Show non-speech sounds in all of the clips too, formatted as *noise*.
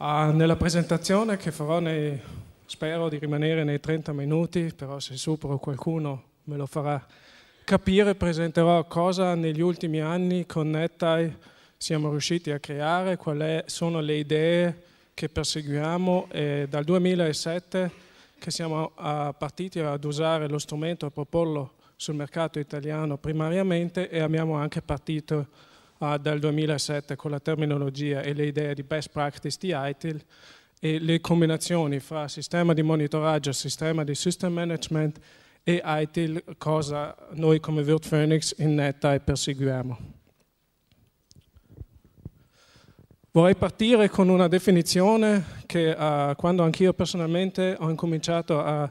Uh, nella presentazione che farò nei, spero di rimanere nei 30 minuti, però se supero qualcuno me lo farà capire, presenterò cosa negli ultimi anni con NetTie siamo riusciti a creare, quali sono le idee che perseguiamo e dal 2007 che siamo uh, partiti ad usare lo strumento, a proporlo sul mercato italiano primariamente e abbiamo anche partito Ah, dal 2007 con la terminologia e le idee di best practice di ITIL e le combinazioni fra sistema di monitoraggio, sistema di system management e ITIL, cosa noi come Virt Phoenix in NetAI perseguiamo. Vorrei partire con una definizione che uh, quando anch'io personalmente ho incominciato a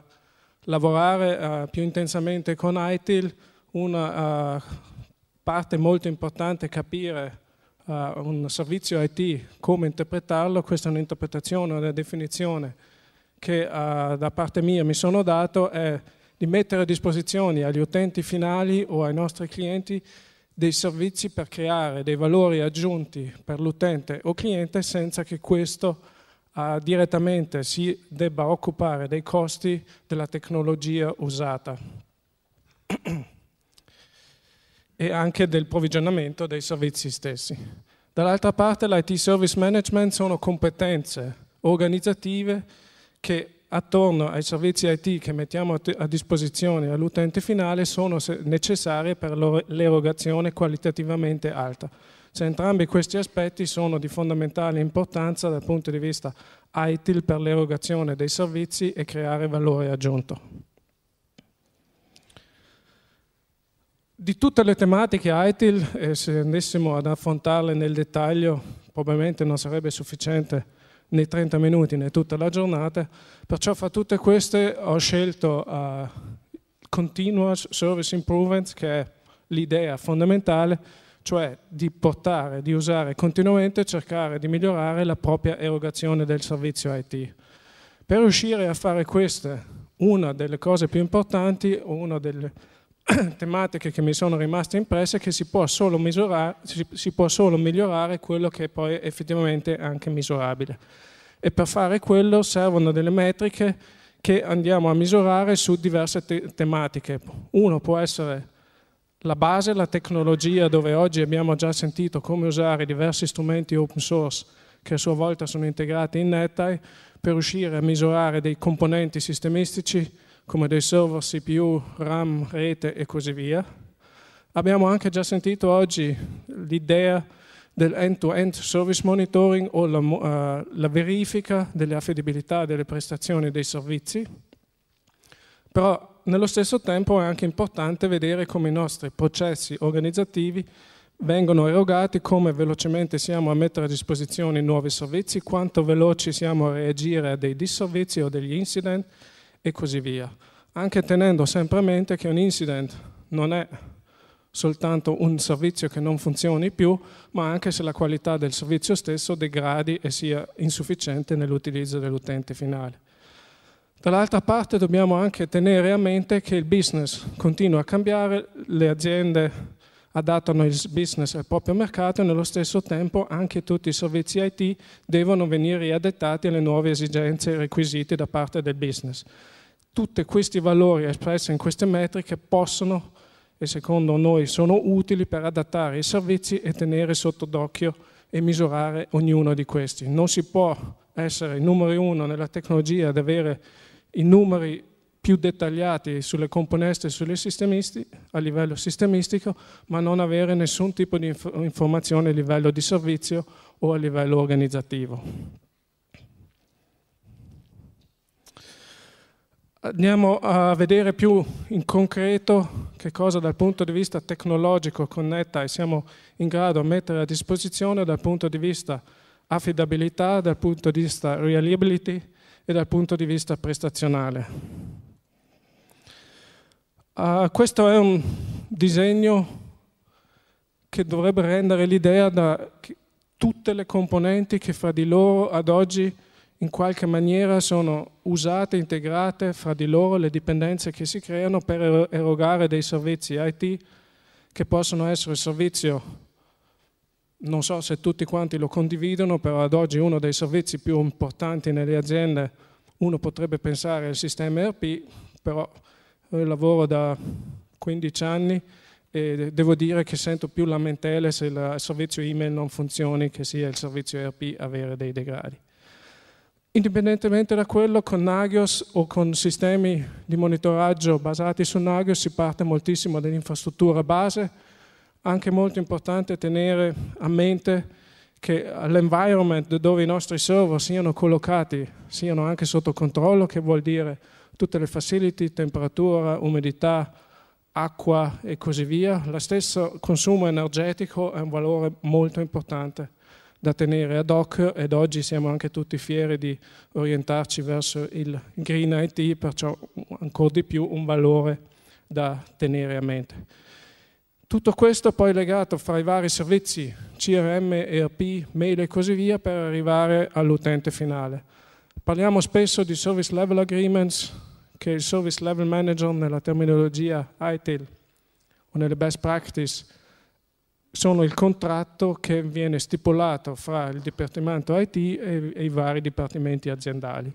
lavorare uh, più intensamente con ITIL, una uh, parte molto importante capire uh, un servizio IT, come interpretarlo, questa è un'interpretazione, una definizione che uh, da parte mia mi sono dato è di mettere a disposizione agli utenti finali o ai nostri clienti dei servizi per creare dei valori aggiunti per l'utente o cliente senza che questo uh, direttamente si debba occupare dei costi della tecnologia usata. *clears throat* e anche del provvigionamento dei servizi stessi. Dall'altra parte l'IT Service Management sono competenze organizzative che attorno ai servizi IT che mettiamo a disposizione all'utente finale sono necessarie per l'erogazione qualitativamente alta. Cioè, entrambi questi aspetti sono di fondamentale importanza dal punto di vista ITIL per l'erogazione dei servizi e creare valore aggiunto. Di tutte le tematiche ITIL, eh, se andessimo ad affrontarle nel dettaglio, probabilmente non sarebbe sufficiente nei 30 minuti né tutta la giornata, perciò fra tutte queste ho scelto uh, Continuous Service Improvement, che è l'idea fondamentale, cioè di portare, di usare continuamente, cercare di migliorare la propria erogazione del servizio IT. Per riuscire a fare queste, una delle cose più importanti, una delle *clears throat* tematiche che mi sono rimaste impresse è che si può, misurare, si può solo migliorare quello che è poi effettivamente anche misurabile. E per fare quello servono delle metriche che andiamo a misurare su diverse te- tematiche. Uno può essere la base, la tecnologia, dove oggi abbiamo già sentito come usare diversi strumenti open source che a sua volta sono integrati in NetEye per riuscire a misurare dei componenti sistemistici come dei server CPU, RAM, rete e così via. Abbiamo anche già sentito oggi l'idea del end-to-end service monitoring o la, uh, la verifica delle affidabilità delle prestazioni dei servizi, però nello stesso tempo è anche importante vedere come i nostri processi organizzativi vengono erogati, come velocemente siamo a mettere a disposizione nuovi servizi, quanto veloci siamo a reagire a dei disservizi o degli incident, e così via, anche tenendo sempre a mente che un incident non è soltanto un servizio che non funzioni più, ma anche se la qualità del servizio stesso degradi e sia insufficiente nell'utilizzo dell'utente finale. Dall'altra parte dobbiamo anche tenere a mente che il business continua a cambiare, le aziende adattano il business al proprio mercato e nello stesso tempo anche tutti i servizi IT devono venire riadattati alle nuove esigenze e requisiti da parte del business. Tutti questi valori espressi in queste metriche possono e secondo noi sono utili per adattare i servizi e tenere sotto d'occhio e misurare ognuno di questi. Non si può essere il numero uno nella tecnologia ad avere i numeri più dettagliati sulle componenti e sulle sistemisti a livello sistemistico, ma non avere nessun tipo di inf- informazione a livello di servizio o a livello organizzativo. Andiamo a vedere più in concreto che cosa dal punto di vista tecnologico connetta e siamo in grado di mettere a disposizione dal punto di vista affidabilità, dal punto di vista reliability e dal punto di vista prestazionale. Uh, questo è un disegno che dovrebbe rendere l'idea da tutte le componenti che fra di loro ad oggi in qualche maniera sono usate, integrate fra di loro le dipendenze che si creano per erogare dei servizi IT che possono essere servizio, non so se tutti quanti lo condividono, però ad oggi uno dei servizi più importanti nelle aziende, uno potrebbe pensare al sistema ERP, però eh, lavoro da 15 anni e devo dire che sento più lamentele se il servizio email non funzioni che sia il servizio ERP avere dei degradi. Indipendentemente da quello, con Nagios o con sistemi di monitoraggio basati su Nagios si parte moltissimo dall'infrastruttura base, anche molto importante tenere a mente che l'environment dove i nostri server siano collocati siano anche sotto controllo, che vuol dire tutte le facility, temperatura, umidità, acqua e così via, lo stesso consumo energetico è un valore molto importante da tenere ad hoc ed oggi siamo anche tutti fieri di orientarci verso il green IT, perciò ancora di più un valore da tenere a mente. Tutto questo poi legato fra i vari servizi CRM, ERP, mail e così via per arrivare all'utente finale. Parliamo spesso di service level agreements, che il Service Level Manager nella terminologia ITIL o nelle best practice sono il contratto che viene stipulato fra il Dipartimento IT e, e i vari dipartimenti aziendali.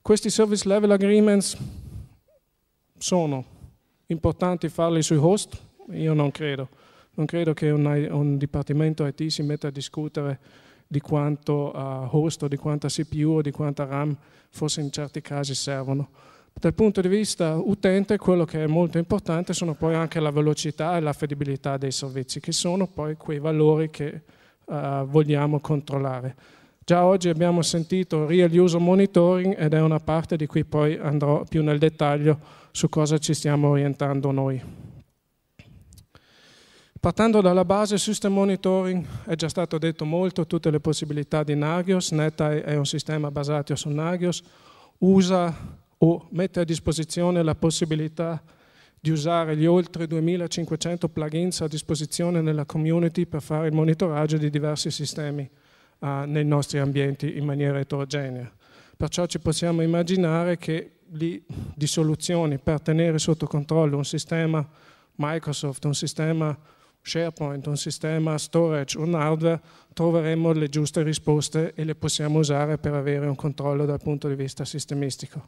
Questi Service Level Agreements sono importanti farli sui host? Io non credo. Non credo che un, un dipartimento IT si metta a discutere di quanto uh, host o di quanta CPU o di quanta RAM forse in certi casi servono. Dal punto di vista utente quello che è molto importante sono poi anche la velocità e l'affedibilità dei servizi, che sono poi quei valori che eh, vogliamo controllare. Già oggi abbiamo sentito real user monitoring ed è una parte di cui poi andrò più nel dettaglio su cosa ci stiamo orientando noi. Partendo dalla base, system monitoring è già stato detto molto, tutte le possibilità di Nagios, Netai è un sistema basato su Nagios, usa o mette a disposizione la possibilità di usare gli oltre 2500 plugins a disposizione nella community per fare il monitoraggio di diversi sistemi uh, nei nostri ambienti in maniera eterogenea. Perciò ci possiamo immaginare che lì di soluzioni per tenere sotto controllo un sistema Microsoft, un sistema SharePoint, un sistema storage, un hardware, troveremo le giuste risposte e le possiamo usare per avere un controllo dal punto di vista sistemistico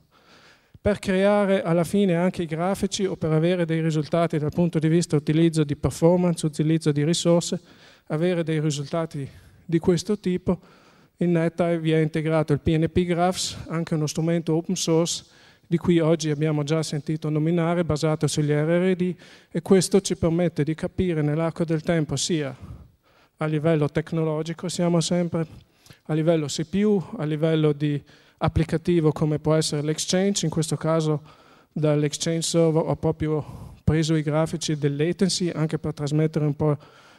per creare alla fine anche i grafici o per avere dei risultati dal punto di vista utilizzo di performance, utilizzo di risorse, avere dei risultati di questo tipo, in NetEye vi è integrato il PNP Graphs, anche uno strumento open source di cui oggi abbiamo già sentito nominare, basato sugli RRD e questo ci permette di capire nell'arco del tempo sia a livello tecnologico, siamo sempre a livello CPU, a livello di applicativo come può essere l'exchange, in questo caso dall'exchange server ho proprio preso i grafici del latency anche per trasmettere un po'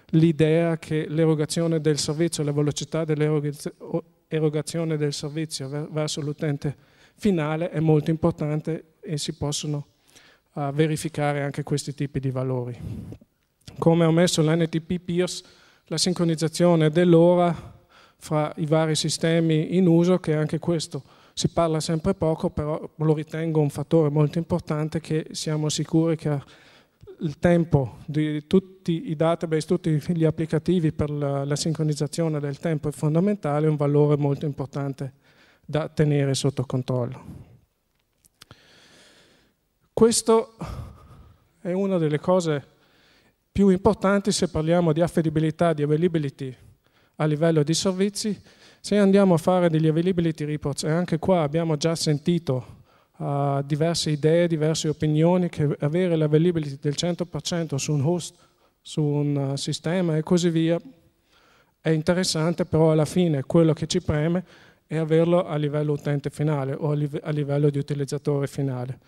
l'idea che l'erogazione del servizio, la velocità dell'erogazione del servizio verso l'utente finale è molto importante e si possono uh, verificare anche questi tipi di valori. Come ho messo l'NTP Peers, la sincronizzazione dell'ora fra i vari sistemi in uso, che anche questo si parla sempre poco, però lo ritengo un fattore molto importante che siamo sicuri che il tempo di tutti i database, tutti gli applicativi per la, la sincronizzazione del tempo è fondamentale, è un valore molto importante da tenere sotto controllo. Questo è una delle cose più importanti se parliamo di affidabilità, di availability a livello di servizi. Se andiamo a fare degli availability reports, e anche qua abbiamo già sentito uh, diverse idee, diverse opinioni, che avere l'availability del 100% su un host, su un uh, sistema e così via, è interessante, però alla fine quello che ci preme è averlo a livello utente finale o a livello di utilizzatore finale.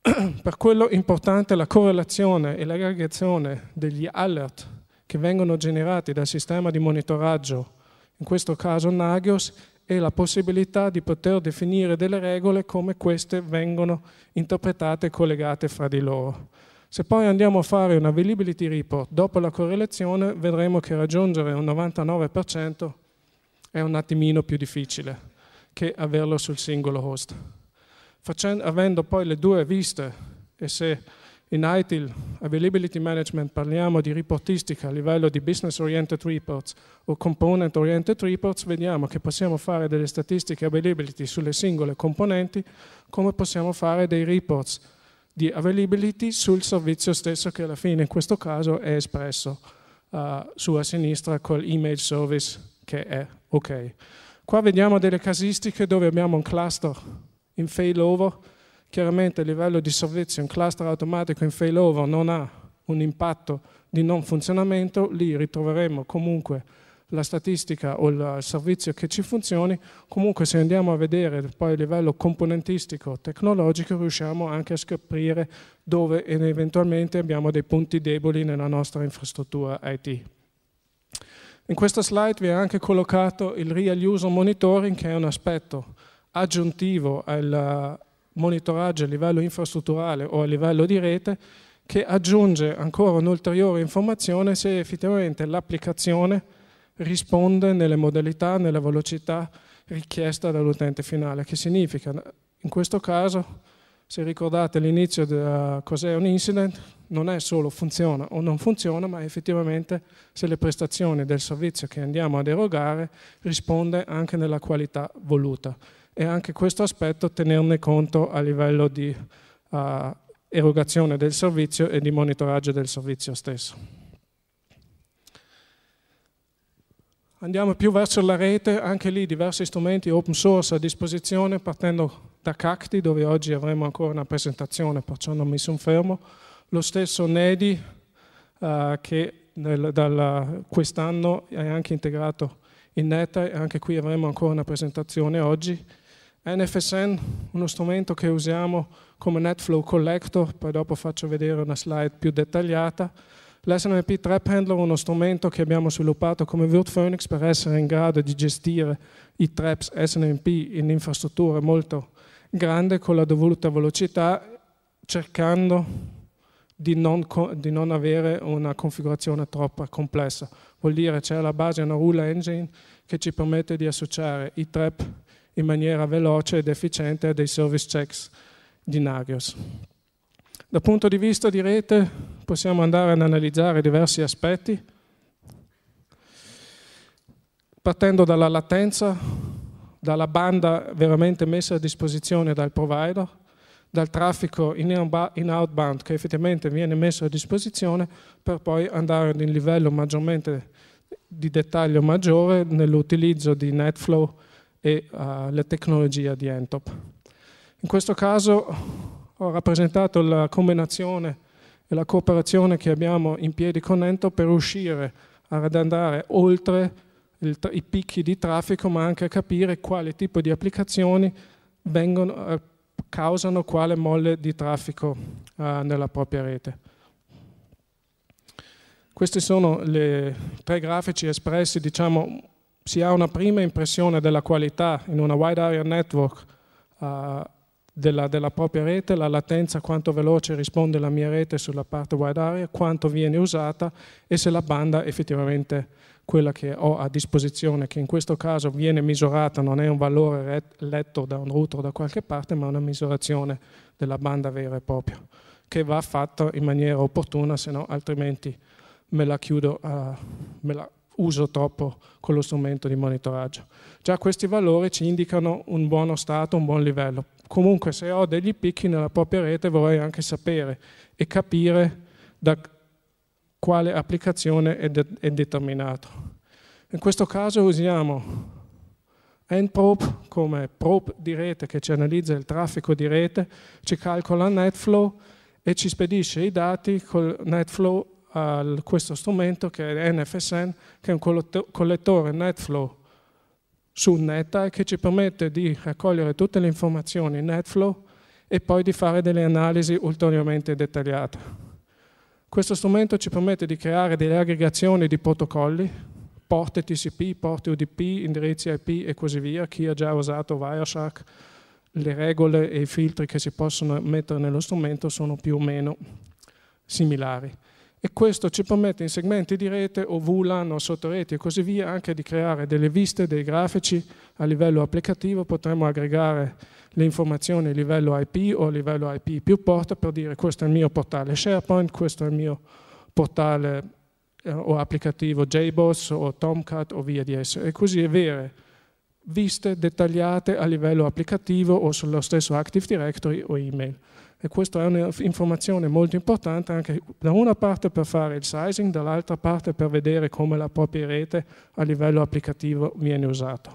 *clears throat* per quello importante la correlazione e l'aggregazione degli alert che vengono generati dal sistema di monitoraggio, in questo caso Nagios, e la possibilità di poter definire delle regole come queste vengono interpretate e collegate fra di loro. Se poi andiamo a fare un availability report dopo la correlazione, vedremo che raggiungere un 99% è un attimino più difficile che averlo sul singolo host. Facendo, avendo poi le due viste e se in ITIL, Availability Management, parliamo di reportistica a livello di Business Oriented Reports o Component Oriented Reports, vediamo che possiamo fare delle statistiche availability sulle singole componenti, come possiamo fare dei reports di availability sul servizio stesso che alla fine in questo caso è espresso uh, eh, sulla sinistra col email service che è ok. Qua vediamo delle casistiche dove abbiamo un cluster in failover chiaramente a livello di servizio un cluster automatico in failover non ha un impatto di non funzionamento, lì ritroveremo comunque la statistica o il servizio che ci funzioni, comunque se andiamo a vedere poi a livello componentistico tecnologico riusciamo anche a scoprire dove eventualmente abbiamo dei punti deboli nella nostra infrastruttura IT. In questa slide vi è anche collocato il Real User Monitoring che è un aspetto aggiuntivo al, monitoraggio a livello infrastrutturale o a livello di rete che aggiunge ancora un'ulteriore informazione se effettivamente l'applicazione risponde nelle modalità, nella velocità richiesta dall'utente finale, che significa in questo caso, se ricordate l'inizio di cos'è un incident, non è solo funziona o non funziona, ma effettivamente se le prestazioni del servizio che andiamo ad erogare risponde anche nella qualità voluta e anche questo aspetto tenerne conto a livello di uh, erogazione del servizio e di monitoraggio del servizio stesso. Andiamo più verso la rete, anche lì diversi strumenti open source a disposizione, partendo da Cacti, dove oggi avremo ancora una presentazione, perciò non mi soffermo. Lo stesso Nedi, uh, che quest'anno è anche integrato in Neta, e anche qui avremo ancora una presentazione oggi, NFSN, uno strumento che usiamo come NetFlow Collector, poi dopo faccio vedere una slide più dettagliata. L'SNMP Trap Handler è uno strumento che abbiamo sviluppato come Virt per essere in grado di gestire i traps SNMP in infrastrutture molto grande con la dovuta velocità, cercando di non, di non, avere una configurazione troppo complessa. Vuol dire c'è alla base una rule engine che ci permette di associare i trap in maniera veloce ed efficiente dei service checks di Narios. Dal punto di vista di rete possiamo andare ad analizzare diversi aspetti, partendo dalla latenza, dalla banda veramente messa a disposizione dal provider, dal traffico in outbound che effettivamente viene messo a disposizione per poi andare ad un livello maggiormente di dettaglio maggiore nell'utilizzo di NetFlow e uh, eh, la tecnologia di Entop. In questo caso ho rappresentato la combinazione e la cooperazione che abbiamo in piedi con Entop per riuscire ad andare oltre il, i picchi di traffico, ma anche a capire quale tipo di applicazioni vengono, eh, causano quale molle di traffico eh, nella propria rete. Questi sono i tre grafici espressi, diciamo, si ha una prima impressione della qualità in una wide area network uh, della, della, propria rete, la latenza, quanto veloce risponde la mia rete sulla parte wide area, quanto viene usata e se la banda effettivamente quella che ho a disposizione, che in questo caso viene misurata, non è un valore letto da un router da qualche parte, ma una misurazione della banda vera e propria, che va fatta in maniera opportuna, se no altrimenti me la chiudo, uh, me la uso troppo quello strumento di monitoraggio. Già questi valori ci indicano un buono stato, un buon livello. Comunque se ho degli picchi nella propria rete vorrei anche sapere e capire da quale applicazione è, de- è determinato. In questo caso usiamo EndProbe come probe di rete che ci analizza il traffico di rete, ci calcola NetFlow e ci spedisce i dati col NetFlow uh, questo strumento che è NFSN, che è un collettore NetFlow su NetAI che ci permette di raccogliere tutte le informazioni in NetFlow e poi di fare delle analisi ulteriormente dettagliate. Questo strumento ci permette di creare delle aggregazioni di protocolli, porte TCP, porte UDP, indirizzi IP e così via. Chi ha già usato Wireshark, le regole e i filtri che si possono mettere nello strumento sono più o meno similari e questo ci permette in segmenti di rete o VLAN o sottoreti e così via anche di creare delle viste, dei grafici a livello applicativo, potremmo aggregare le informazioni a livello IP o a livello IP più porta per dire questo è il mio portale SharePoint, questo è il mio portale eh, o applicativo JBoss o Tomcat o via di esso e così avere viste dettagliate a livello applicativo o sullo stesso Active Directory o email. E questa è un'informazione molto importante anche da una parte per fare il sizing, dall'altra parte per vedere come la propria rete a livello applicativo viene usata.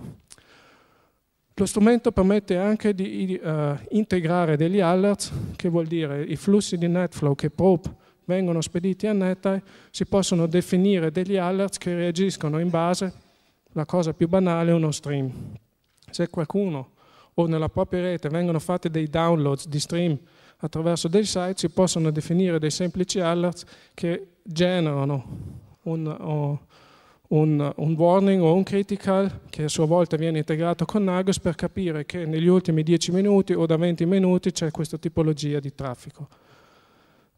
Lo strumento permette anche di uh, integrare degli alerts, che vuol dire i flussi di NetFlow che probe vengono spediti a NetEye, si possono definire degli alerts che reagiscono in base, la cosa più banale, uno stream. Se qualcuno o nella propria rete vengono fatti dei downloads di stream attraverso dei site si possono definire dei semplici alert che generano un, un, un, warning o un critical che a sua volta viene integrato con Nagos per capire che negli ultimi 10 minuti o da 20 minuti c'è questa tipologia di traffico.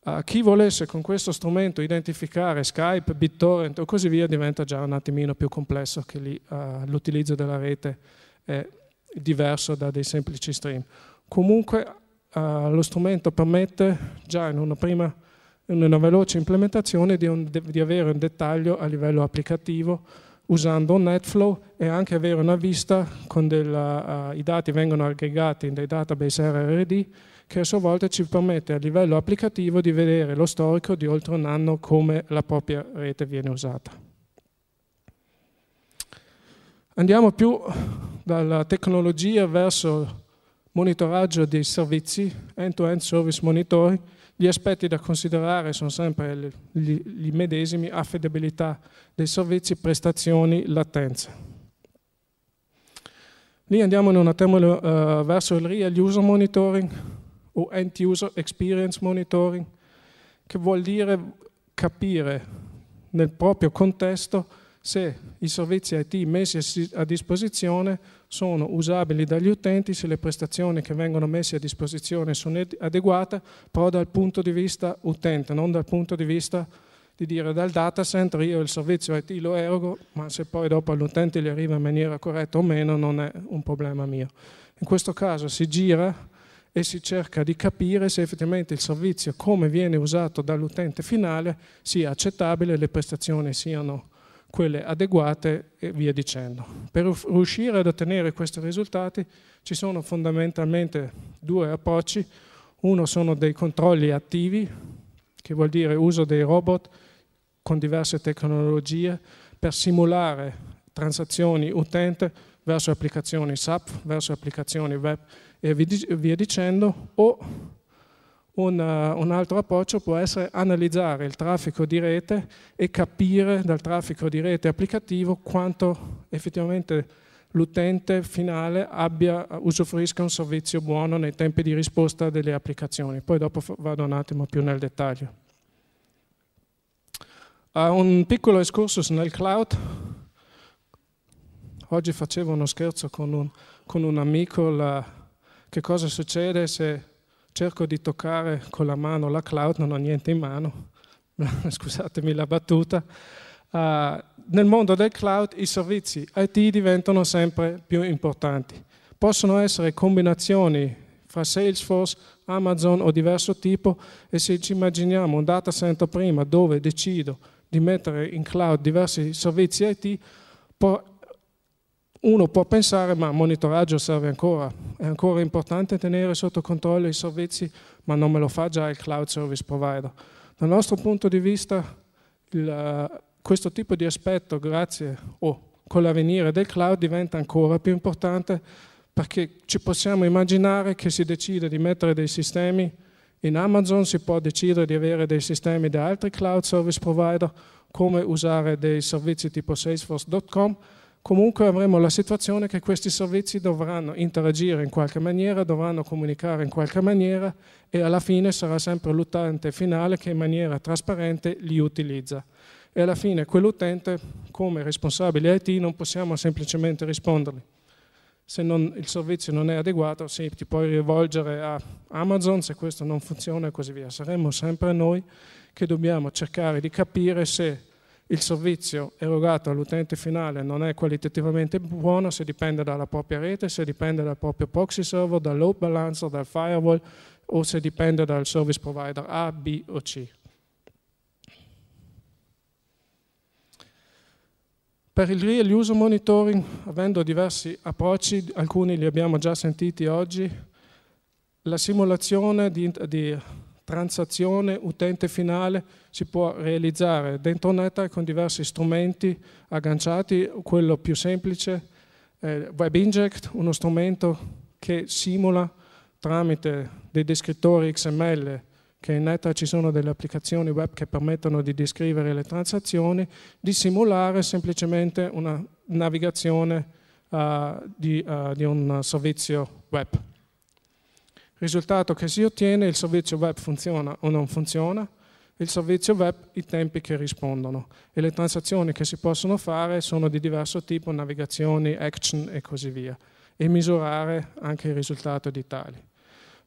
Uh, chi volesse con questo strumento identificare Skype, BitTorrent o così via diventa già un attimino più complesso che lì uh, l'utilizzo della rete è diverso da dei semplici stream. Comunque eh, lo strumento permette già in una, prima, in una veloce implementazione di, un, di, avere un dettaglio a livello applicativo usando un NetFlow e anche avere una vista con del, uh, i dati vengono aggregati in dei database RRD che a sua volta ci permette a livello applicativo di vedere lo storico di oltre un anno come la propria rete viene usata. Andiamo più dalla tecnologia verso monitoraggio dei servizi, end-to-end service monitoring, gli aspetti da considerare sono sempre i medesimi, affidabilità dei servizi, prestazioni, latenza. Lì andiamo in una termolo, uh, verso il real user monitoring o end user experience monitoring, che vuol dire capire nel proprio contesto se i servizi IT messi a disposizione sono usabili dagli utenti se le prestazioni che vengono messe a disposizione sono adeguate, però dal punto di vista utente, non dal punto di vista di dire dal data center io il servizio IT lo erogo, ma se poi dopo all'utente gli arriva in maniera corretta o meno non è un problema mio. In questo caso si gira e si cerca di capire se effettivamente il servizio come viene usato dall'utente finale sia accettabile le prestazioni siano quelle adeguate e via dicendo. Per riuscire ad ottenere questi risultati ci sono fondamentalmente due approcci. Uno sono dei controlli attivi, che vuol dire uso dei robot con diverse tecnologie per simulare transazioni utente verso applicazioni SAP, verso applicazioni web e via dicendo, o un, eh, un, altro approccio può essere analizzare il traffico di rete e capire dal traffico di rete applicativo quanto effettivamente l'utente finale abbia, eh, usufruisca un servizio buono nei tempi di risposta delle applicazioni. Poi dopo vado un attimo più nel dettaglio. Uh, un piccolo excursus nel cloud. Oggi facevo uno scherzo con un, con un amico, la, che cosa succede se cerco di toccare con la mano la cloud, non ho niente in mano, *laughs* scusatemi la battuta, uh, nel mondo del cloud i servizi IT diventano sempre più importanti. Possono essere combinazioni fra Salesforce, Amazon o diverso tipo e se ci immaginiamo un data center prima dove decido di mettere in cloud diversi servizi IT, uno può pensare, ma monitoraggio serve ancora, è ancora importante tenere sotto controllo i servizi, ma non me lo fa già il cloud service provider. Dal nostro punto di vista, il, eh, questo tipo di aspetto, grazie o oh, con l'avvenire del cloud, diventa ancora più importante perché ci possiamo immaginare che si decide di mettere dei sistemi in Amazon, si può decidere di avere dei sistemi da altri cloud service provider, come usare dei servizi tipo salesforce.com, comunque avremo la situazione che questi servizi dovranno interagire in qualche maniera, dovranno comunicare in qualche maniera e alla fine sarà sempre l'utente finale che in maniera trasparente li utilizza. E alla fine quell'utente, come responsabile IT, non possiamo semplicemente rispondergli. Se non, il servizio non è adeguato, sì, ti puoi rivolgere a Amazon se questo non funziona e così via. Saremo sempre noi che dobbiamo cercare di capire se il servizio erogato all'utente finale non è qualitativamente buono se dipende dalla propria rete, se dipende dal proprio proxy server, load balancer, dal firewall o se dipende dal service provider A, B o C. Per il real user monitoring, avendo diversi approcci, alcuni li abbiamo già sentiti oggi, la simulazione di, di transazione utente finale si può realizzare dentro NetApp con diversi strumenti agganciati, quello più semplice eh, WebInject, uno strumento che simula tramite dei descrittori XML che in NetApp ci sono delle applicazioni web che permettono di descrivere le transazioni, di simulare semplicemente una navigazione uh, di, uh, di un servizio web risultato che si ottiene, il servizio web funziona o non funziona, il servizio web i tempi che rispondono e le transazioni che si possono fare sono di diverso tipo, navigazioni, action e così via, e misurare anche il risultato di tali.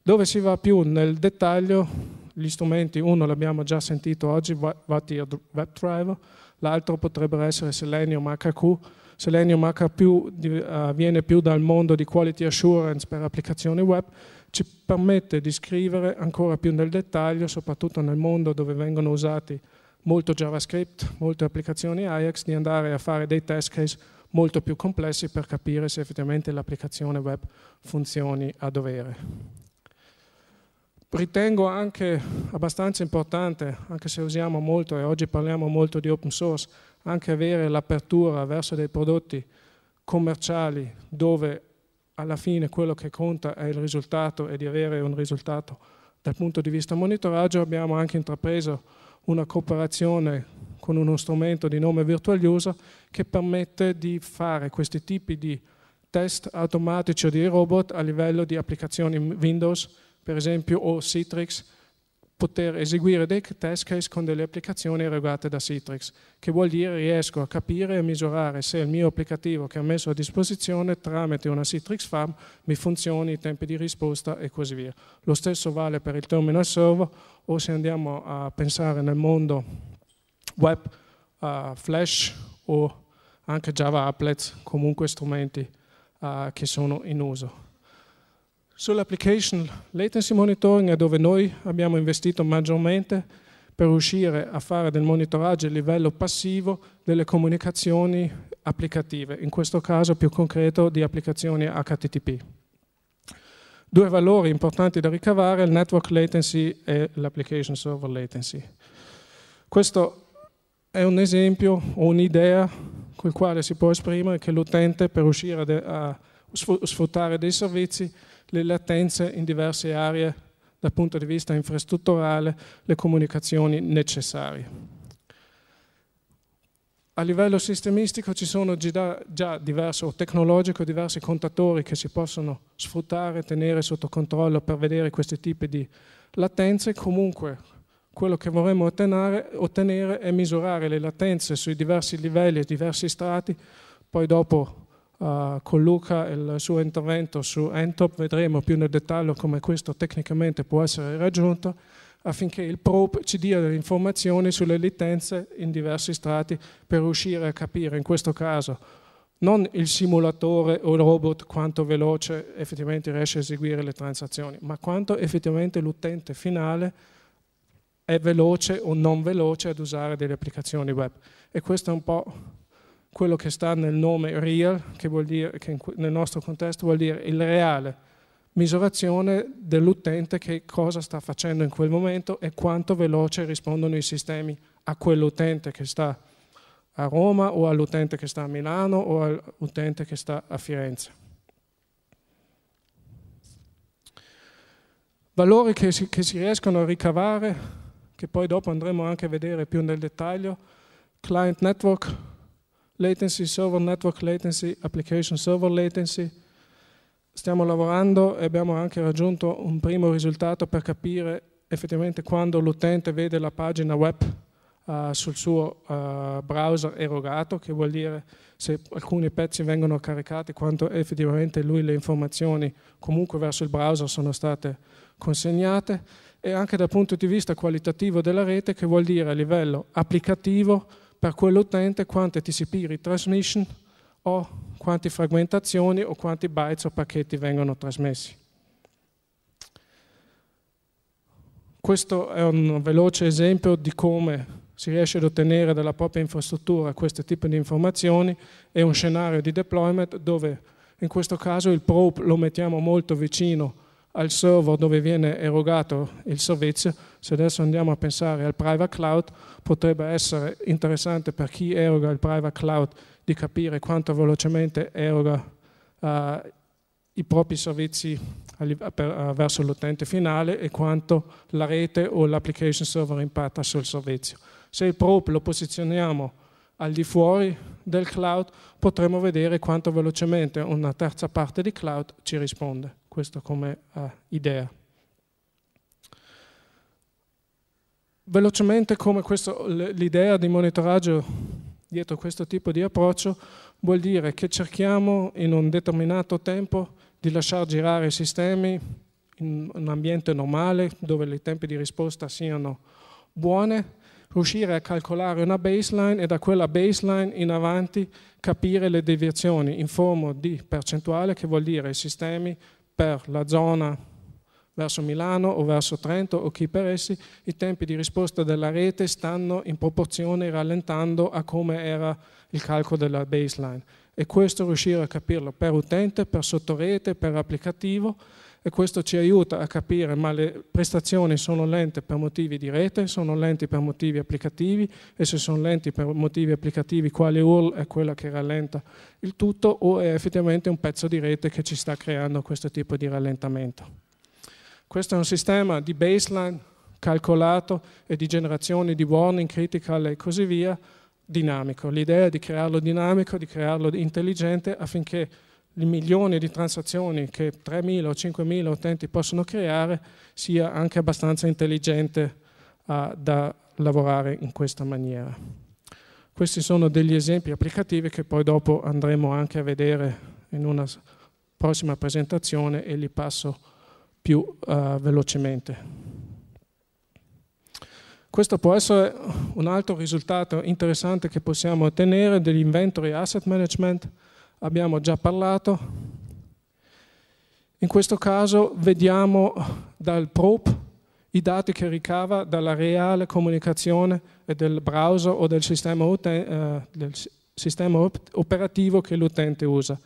Dove si va più nel dettaglio, gli strumenti, uno l'abbiamo già sentito oggi, Vatir WebDriver, l'altro potrebbero essere Selenium HQ, Selenium HQ eh, viene più dal mondo di quality assurance per applicazioni web, ci permette di scrivere ancora più nel dettaglio, soprattutto nel mondo dove vengono usati molto JavaScript, molte applicazioni Ajax, di andare a fare dei test case molto più complessi per capire se effettivamente l'applicazione web funzioni a dovere. Ritengo anche abbastanza importante, anche se usiamo molto e oggi parliamo molto di open source, anche avere l'apertura verso dei prodotti commerciali dove alla fine quello che conta è il risultato e di avere un risultato dal punto di vista monitoraggio, abbiamo anche intrapreso una cooperazione con uno strumento di nome Virtual User che permette di fare questi tipi di test automatici o di robot a livello di applicazioni Windows, per esempio, o Citrix, poter eseguire dei test case con delle applicazioni erogate da Citrix, che vuol dire riesco a capire e misurare se il mio applicativo che ho messo a disposizione tramite una Citrix Farm mi funzioni, i tempi di risposta e così via. Lo stesso vale per il terminal server o se andiamo a pensare nel mondo web, uh, Flash o anche Java Applets, comunque strumenti uh, che sono in uso. Sull'application latency monitoring è dove noi abbiamo investito maggiormente per riuscire a fare del monitoraggio a livello passivo delle comunicazioni applicative, in questo caso più concreto di applicazioni HTTP. Due valori importanti da ricavare, il network latency e l'application server latency. Questo è un esempio o un'idea col quale si può esprimere che l'utente per riuscire a sfruttare dei servizi le latenze in diverse aree dal punto di vista infrastrutturale, le comunicazioni necessarie. A livello sistemistico ci sono già diverse, o tecnologico, diversi contatori che si possono sfruttare, tenere sotto controllo per vedere questi tipi di latenze. Comunque quello che vorremmo ottenere, ottenere è misurare le latenze sui diversi livelli e diversi strati, poi dopo eh, con Luca e il suo intervento su Entop vedremo più nel dettaglio come questo tecnicamente può essere raggiunto affinché il probe ci dia delle informazioni sulle litenze in diversi strati per riuscire a capire in questo caso non il simulatore o il robot quanto veloce effettivamente riesce a eseguire le transazioni, ma quanto effettivamente l'utente finale è veloce o non veloce ad usare delle applicazioni web. E questo è un po' quello che sta nel nome real, che, dire, che nel nostro contesto vuol dire il reale, misurazione dell'utente che cosa sta facendo in quel momento e quanto veloce rispondono i sistemi a quell'utente che sta a Roma o all'utente che sta a Milano o all'utente che sta a Firenze. Valori che si, che si riescono a ricavare, che poi dopo andremo anche a vedere più nel dettaglio, client network, latency, server network latency, application server latency. Stiamo lavorando e abbiamo anche raggiunto un primo risultato per capire effettivamente quando l'utente vede la pagina web uh, sul suo uh, browser erogato, che vuol dire se alcuni pezzi vengono caricati, quanto effettivamente lui le informazioni comunque verso il browser sono state consegnate, e anche dal punto di vista qualitativo della rete, che vuol dire a livello applicativo per quell'utente quante TCP retransmission o quante frammentazioni o quanti bytes o pacchetti vengono trasmessi. Questo è un veloce esempio di come si riesce ad ottenere dalla propria infrastruttura questo tipo di informazioni e un scenario di deployment dove in questo caso il probe lo mettiamo molto vicino a al server dove viene erogato il servizio, se adesso andiamo a pensare al private cloud, potrebbe essere interessante per chi eroga il private cloud di capire quanto velocemente eroga uh, i propri servizi eh, verso l'utente finale e quanto la rete o l'application server impatta sul servizio. Se il prop lo posizioniamo al di fuori del cloud, potremo vedere quanto velocemente una terza parte di cloud ci risponde questo come uh, idea. Velocemente come questo, l'idea di monitoraggio dietro questo tipo di approccio vuol dire che cerchiamo in un determinato tempo di lasciar girare i sistemi in un ambiente normale dove i tempi di risposta siano buoni, riuscire a calcolare una baseline e da quella baseline in avanti capire le deviazioni in forma di percentuale che vuol dire i sistemi per la zona verso Milano o verso Trento o chi per essi, i tempi di risposta della rete stanno in proporzione rallentando a come era il calcolo della baseline. E questo riuscire a capirlo per utente, per sottorete, per applicativo, e questo ci aiuta a capire ma le prestazioni sono lente per motivi di rete, sono lenti per motivi applicativi e se sono lenti per motivi applicativi quale URL è quella che rallenta il tutto o è effettivamente un pezzo di rete che ci sta creando questo tipo di rallentamento. Questo è un sistema di baseline calcolato e di generazione di warning, critical e così via, dinamico. L'idea è di crearlo dinamico, di crearlo intelligente affinché il milione di transazioni che 3.000 o 5.000 utenti possono creare sia anche abbastanza intelligente uh, da lavorare in questa maniera. Questi sono degli esempi applicativi che poi dopo andremo anche a vedere in una prossima presentazione e li passo più uh, velocemente. Questo può essere un altro risultato interessante che possiamo ottenere dell'inventory asset management, abbiamo già parlato. In questo caso vediamo dal prop i dati che ricava dalla reale comunicazione del browser o del sistema, eh, del sistema op operativo che l'utente usa.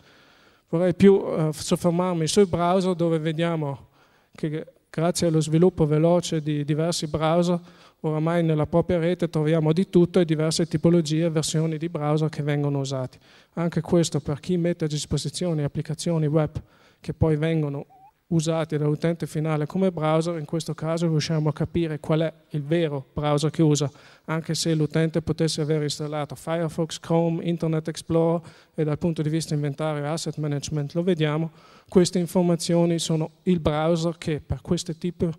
Vorrei più eh, soffermarmi sul browser dove vediamo che grazie allo sviluppo veloce di diversi browser oramai nella propria rete troviamo di tutto e diverse tipologie e versioni di browser che vengono usati. Anche questo per chi mette a disposizione applicazioni web che poi vengono usate dall'utente finale come browser, in questo caso riusciamo a capire qual è il vero browser che usa, anche se l'utente potesse aver installato Firefox, Chrome, Internet Explorer e dal punto di vista inventario e asset management lo vediamo, queste informazioni sono il browser che per questo tipo di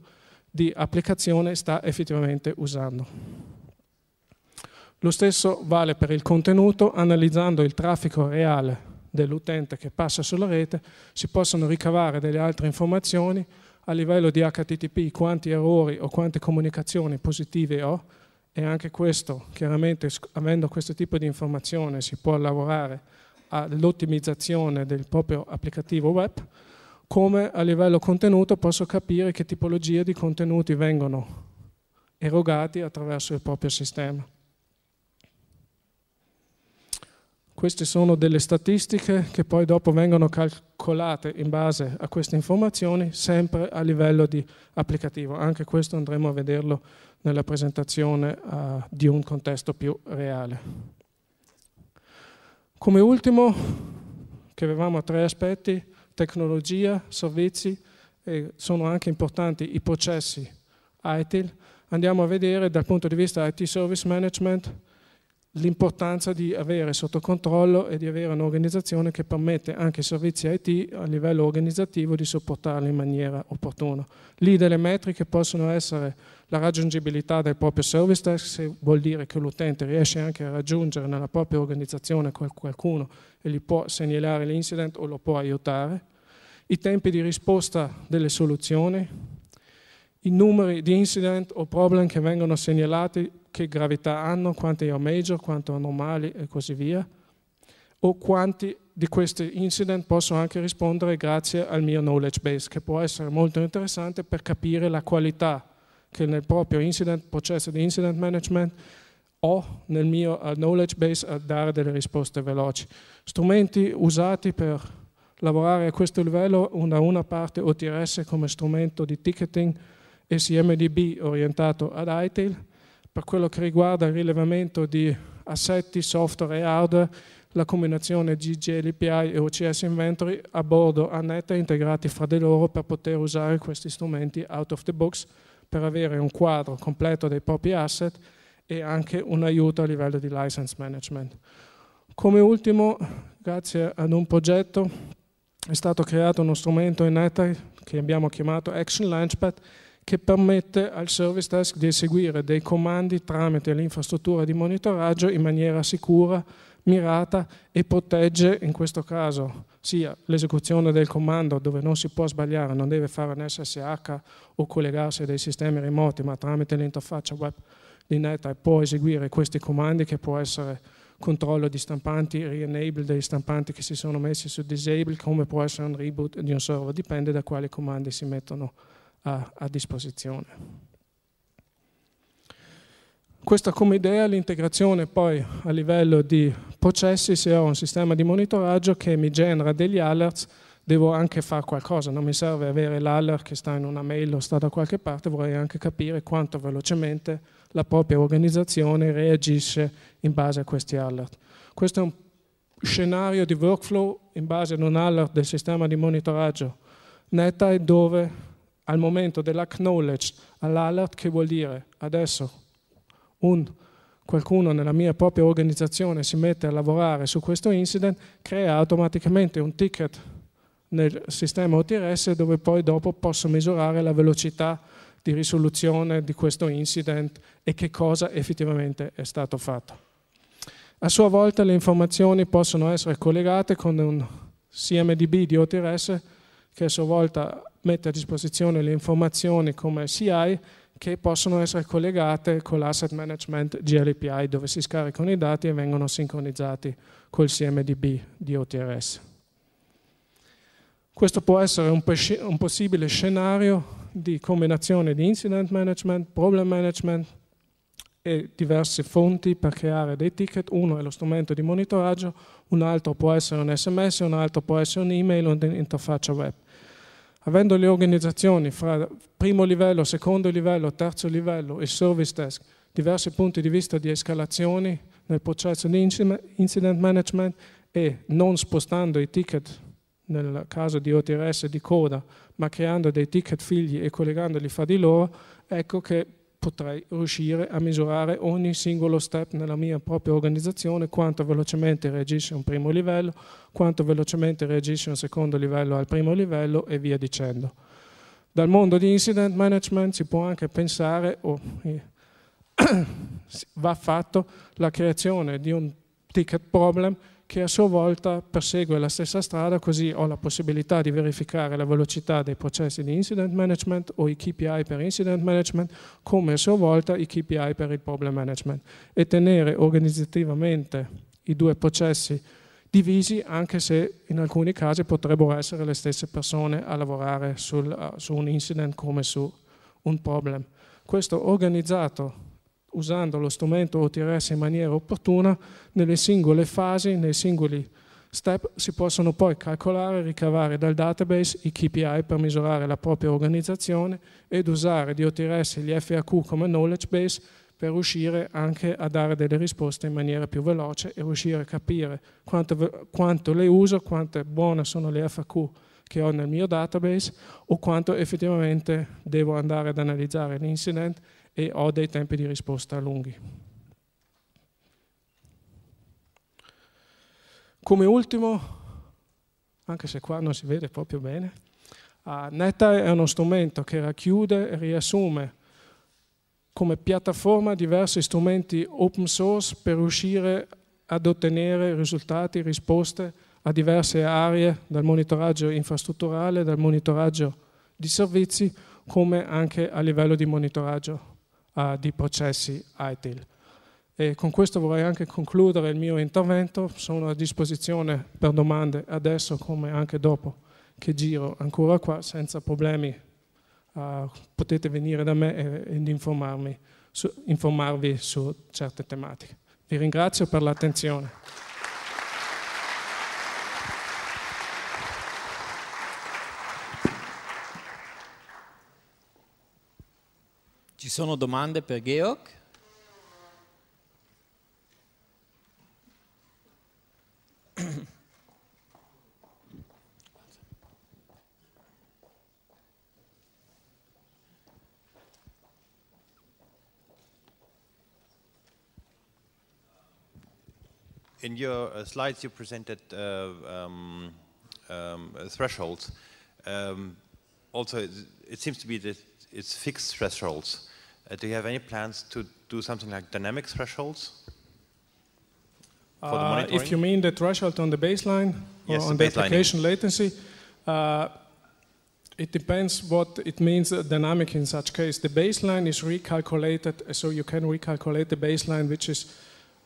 di applicazione sta effettivamente usando. Lo stesso vale per il contenuto, analizzando il traffico reale dell'utente che passa sulla rete, si possono ricavare delle altre informazioni a livello di HTTP, quanti errori o quante comunicazioni positive ho, e anche questo, chiaramente avendo questo tipo di informazione si può lavorare all'ottimizzazione del proprio applicativo web, come a livello contenuto posso capire che tipologie di contenuti vengono erogati attraverso il proprio sistema. Queste sono delle statistiche che poi dopo vengono calcolate in base a queste informazioni sempre a livello di applicativo. Anche questo andremo a vederlo nella presentazione uh, di un contesto più reale. Come ultimo, che avevamo tre aspetti, tecnologia, servizi e sono anche importanti i processi ITIL. Andiamo a vedere dal punto di vista IT Service Management l'importanza di avere sotto controllo e di avere un'organizzazione che permette anche ai servizi IT a livello organizzativo di sopportarli in maniera opportuna. Lì delle metriche possono essere la raggiungibilità del proprio service desk, se vuol dire che l'utente riesce anche a raggiungere nella propria organizzazione qualcuno e gli può segnalare l'incident o lo può aiutare, i tempi di risposta delle soluzioni, i numeri di incident o problem che vengono segnalati che gravità hanno, quanti hanno major, quanti hanno normali e così via, o quanti di questi incident posso anche rispondere grazie al mio knowledge base, che può essere molto interessante per capire la qualità che nel proprio incident, processo di incident management ho nel mio eh, knowledge base a dare delle risposte veloci. Strumenti usati per lavorare a questo livello, da una parte OTRS come strumento di ticketing e CMDB orientato ad ITIL, per quello che riguarda il rilevamento di assetti, software e hardware, la combinazione GGLPI e OCS Inventory a bordo a netta integrati fra di loro per poter usare questi strumenti out of the box per avere un quadro completo dei propri asset e anche un aiuto a livello di license management. Come ultimo, grazie ad un progetto, è stato creato uno strumento in Ether che abbiamo chiamato Action Launchpad che permette al service desk di eseguire dei comandi tramite l'infrastruttura di monitoraggio in maniera sicura, mirata e protegge in questo caso sia l'esecuzione del comando dove non si può sbagliare, non deve fare un SSH o collegarsi a dei sistemi remoti, ma tramite l'interfaccia web di NetApp può eseguire questi comandi che può essere controllo di stampanti, re-enable dei stampanti che si sono messi su disable, come può essere un reboot di un server, dipende da quali comandi si mettono a, a disposizione. Questa come idea, l'integrazione poi a livello di processi, se ho un sistema di monitoraggio che mi genera degli alerts, devo anche fare qualcosa, non mi serve avere l'alert che sta in una mail o sta da qualche parte, vorrei anche capire quanto velocemente la propria organizzazione reagisce in base a questi alert. Questo è un scenario di workflow in base ad un alert del sistema di monitoraggio NetEye dove al momento dell'acknowledge, all'alert, che vuol dire adesso un, qualcuno nella mia propria organizzazione si mette a lavorare su questo incident, crea automaticamente un ticket nel sistema OTRS dove poi dopo posso misurare la velocità di risoluzione di questo incident e che cosa effettivamente è stato fatto. A sua volta le informazioni possono essere collegate con un CMDB di OTRS che a sua volta mette a disposizione le informazioni come CI che possono essere collegate con l'asset management GLPI dove si scaricano i dati e vengono sincronizzati col CMDB di OTRS. Questo può essere un, un possibile scenario di combinazione di incident management, problem management e diverse fonti per creare dei ticket. Uno è lo strumento di monitoraggio, un altro può essere un sms, un altro può essere un'email o un'interfaccia web avendo le organizzazioni fra primo livello, secondo livello, terzo livello e service desk diversi punti di vista di escalazioni nel processo di incident management e non spostando i ticket nel caso di OTRS di coda, ma creando dei ticket figli e collegandoli fra di loro, ecco che potrei riuscire a misurare ogni singolo step nella mia propria organizzazione, quanto velocemente reagisce un primo livello, quanto velocemente reagisce un secondo livello al primo livello e via dicendo. Dal mondo di incident management si può anche pensare, o oh, *coughs* va fatto, la creazione di un ticket problem che a sua volta persegue la stessa strada, così ho la possibilità di verificare la velocità dei processi di incident management o i KPI per incident management, come a sua volta i KPI per il problem management, e tenere organizzativamente i due processi divisi, anche se in alcuni casi potrebbero essere le stesse persone a lavorare sul, uh, su un incident come su un problem. Questo organizzato usando lo strumento OTRS in maniera opportuna, nelle singole fasi, nei singoli step, si possono poi calcolare e ricavare dal database i KPI per misurare la propria organizzazione ed usare di OTRS gli FAQ come knowledge base per riuscire anche a dare delle risposte in maniera più veloce e riuscire a capire quanto, quanto le uso, quante buone sono le FAQ che ho nel mio database o quanto effettivamente devo andare ad analizzare l'incident e ho dei tempi di risposta lunghi. Come ultimo, anche se qua non si vede proprio bene, uh, Netta è uno strumento che racchiude e riassume come piattaforma diversi strumenti open source per riuscire ad ottenere risultati, risposte a diverse aree, dal monitoraggio infrastrutturale, dal monitoraggio di servizi, come anche a livello di monitoraggio uh, di processi ITIL. E con questo vorrei anche concludere il mio intervento, sono a disposizione per domande adesso come anche dopo che giro ancora qua senza problemi. Uh, potete venire da me e informarmi su, informarvi su certe tematiche. Vi ringrazio per l'attenzione. Ci sono domande per Georg? In your uh, slides, you presented uh, um, um, uh, thresholds. Um, also, it, it seems to be that it's fixed thresholds. Uh, do you have any plans to do something like dynamic thresholds? Uh, if you mean the threshold on the baseline or yes, on the, the application latency, uh, it depends what it means uh, dynamic in such case. The baseline is recalculated, uh, so you can recalculate the baseline, which is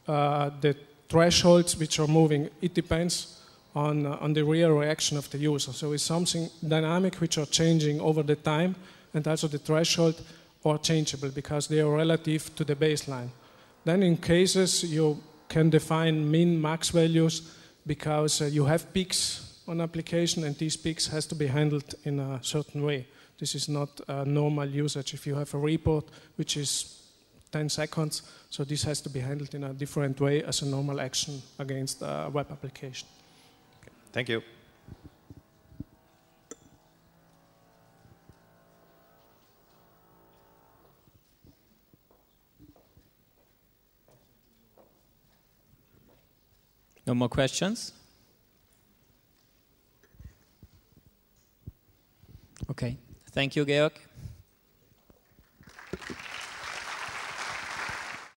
uh, the thresholds which are moving. It depends on, uh, on the real reaction of the user. So it's something dynamic which are changing over the time, and also the threshold or changeable because they are relative to the baseline. Then in cases you can define min max values because uh, you have peaks on application and these peaks has to be handled in a certain way. This is not a normal usage. If you have a report which is 10 seconds, so this has to be handled in a different way as a normal action against a web application. Okay. Thank you. No more questions? Okay. Thank you, Georg.